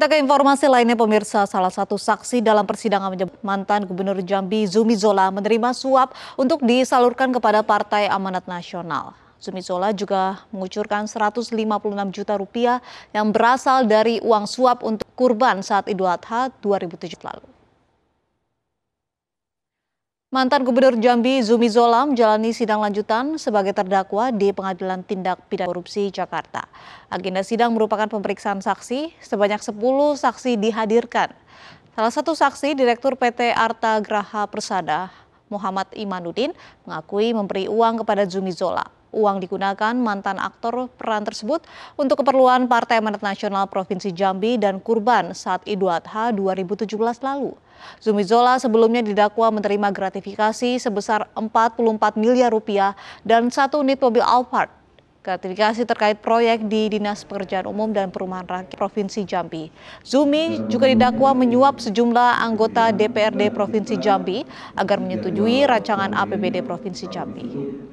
Kita ke informasi lainnya pemirsa, salah satu saksi dalam persidangan menyebut mantan Gubernur Jambi Zumi Zola menerima suap untuk disalurkan kepada Partai Amanat Nasional. Zumi Zola juga mengucurkan 156 juta rupiah yang berasal dari uang suap untuk kurban saat Idul Adha 2007 lalu. Mantan Gubernur Jambi Zumi Zola menjalani sidang lanjutan sebagai terdakwa di Pengadilan Tindak Pidana Korupsi Jakarta. Agenda sidang merupakan pemeriksaan saksi, sebanyak 10 saksi dihadirkan. Salah satu saksi, Direktur PT Arta Graha Persada, Muhammad Imanuddin, mengakui memberi uang kepada Zumi Zola. Uang digunakan mantan aktor peran tersebut untuk keperluan Partai Amanat Nasional Provinsi Jambi dan kurban saat Idul Adha 2017 lalu. Zumi Zola sebelumnya didakwa menerima gratifikasi sebesar 44 miliar rupiah dan satu unit mobil Alphard. Gratifikasi terkait proyek di Dinas Pekerjaan Umum dan Perumahan Rakyat Provinsi Jambi. Zumi juga didakwa menyuap sejumlah anggota DPRD Provinsi Jambi agar menyetujui rancangan APBD Provinsi Jambi.